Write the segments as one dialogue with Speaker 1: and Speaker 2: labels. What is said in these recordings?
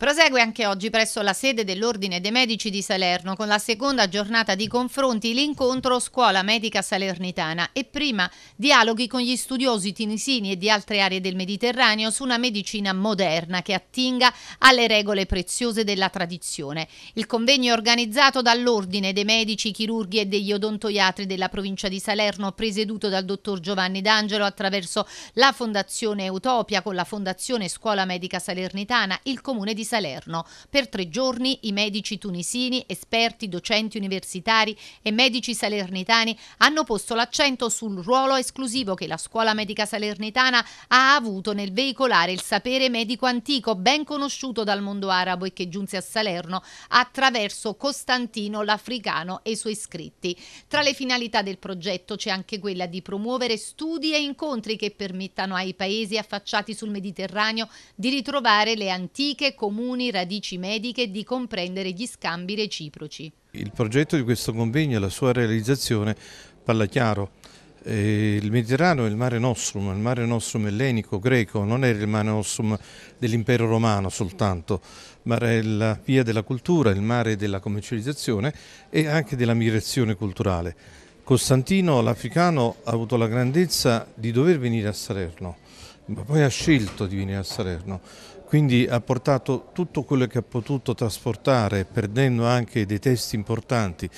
Speaker 1: Prosegue anche oggi presso la sede dell'Ordine dei Medici di Salerno con la seconda giornata di confronti l'incontro Scuola Medica Salernitana e prima dialoghi con gli studiosi tunisini e di altre aree del Mediterraneo su una medicina moderna che attinga alle regole preziose della tradizione. Il convegno è organizzato dall'Ordine dei Medici, Chirurghi e degli Odontoiatri della provincia di Salerno presieduto dal dottor Giovanni D'Angelo attraverso la Fondazione Utopia con la Fondazione Scuola Medica Salernitana, il Comune di Salerno Salerno. Per tre giorni i medici tunisini, esperti, docenti universitari e medici salernitani hanno posto l'accento sul ruolo esclusivo che la scuola medica salernitana ha avuto nel veicolare il sapere medico antico ben conosciuto dal mondo arabo e che giunse a Salerno attraverso Costantino l'Africano e i suoi scritti. Tra le finalità del progetto c'è anche quella di promuovere studi e incontri che permettano ai paesi affacciati sul Mediterraneo di ritrovare le antiche comunità comuni radici mediche di comprendere gli scambi reciproci.
Speaker 2: Il progetto di questo convegno e la sua realizzazione parla chiaro. Eh, il Mediterraneo è il mare nostrum, il mare nostrum ellenico, greco, non era il mare nostrum dell'impero romano soltanto, ma era la via della cultura, il mare della commercializzazione e anche della migrazione culturale. Costantino l'Africano ha avuto la grandezza di dover venire a Salerno ma poi ha scelto di venire a Salerno, quindi ha portato tutto quello che ha potuto trasportare, perdendo anche dei testi importanti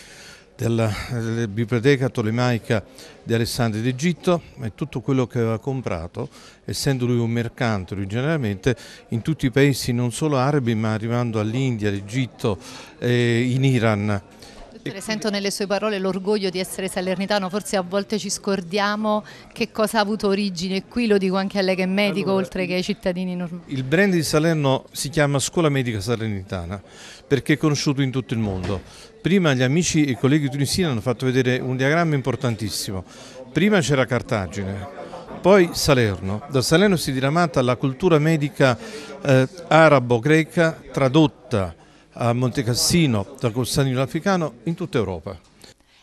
Speaker 2: della, della biblioteca tolemaica di Alessandria d'Egitto e tutto quello che aveva comprato, essendo lui un mercante generalmente, in tutti i paesi non solo arabi ma arrivando all'India, all'Egitto, eh, in Iran.
Speaker 1: Dottore, sento nelle sue parole l'orgoglio di essere salernitano, forse a volte ci scordiamo che cosa ha avuto origine qui, lo dico anche a lei che è medico, allora, oltre che ai cittadini normali.
Speaker 2: Il brand di Salerno si chiama Scuola Medica Salernitana perché è conosciuto in tutto il mondo. Prima gli amici e i colleghi tunisini hanno fatto vedere un diagramma importantissimo. Prima c'era Cartagine, poi Salerno. Da Salerno si è diramata la cultura medica eh, arabo-greca tradotta a Montecassino, da Costanino Africano, in tutta Europa.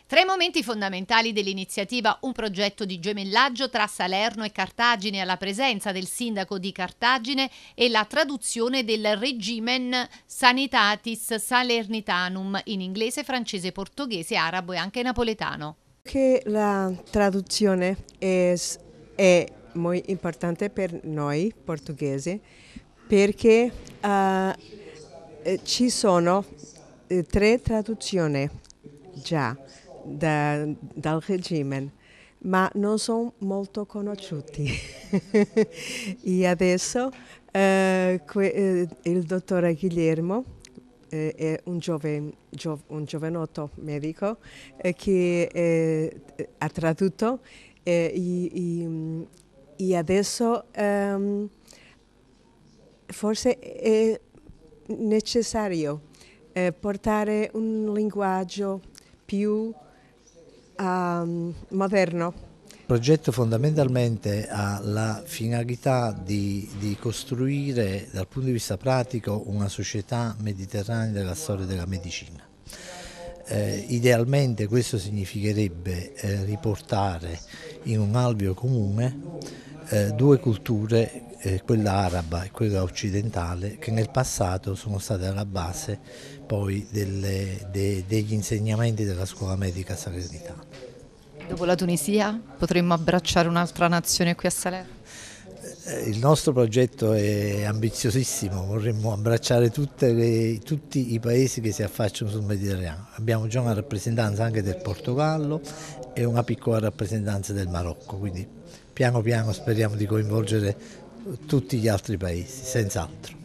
Speaker 1: Tra i momenti fondamentali dell'iniziativa un progetto di gemellaggio tra Salerno e Cartagine alla presenza del sindaco di Cartagine e la traduzione del regimen Sanitatis Salernitanum in inglese, francese, portoghese, arabo e anche napoletano.
Speaker 3: Che la traduzione è, è molto importante per noi portoghesi perché uh, eh, ci sono eh, tre traduzioni già da, dal regime, ma non sono molto conosciuti. e adesso eh, que, eh, il dottore Guillermo eh, è un, giove, gio, un giovanotto medico che ha tradotto e, adesso ehm, forse è necessario eh, portare un linguaggio più um, moderno.
Speaker 4: Il progetto fondamentalmente ha la finalità di, di, costruire dal punto di vista pratico una società mediterranea della storia della medicina. Eh, idealmente questo significherebbe eh, riportare in un alveo comune eh, due culture, eh, quella araba e quella occidentale, che nel passato sono state alla base poi delle, de, degli insegnamenti della scuola medica salernitana.
Speaker 1: Dopo la Tunisia potremmo abbracciare un'altra nazione qui a Salerno?
Speaker 4: Eh, il nostro progetto è ambiziosissimo, vorremmo abbracciare le, tutti i paesi che si affacciano sul Mediterraneo. Abbiamo già una rappresentanza anche del Portogallo e una piccola rappresentanza del Marocco, quindi piano piano speriamo di coinvolgere tutti gli altri paesi, senz'altro.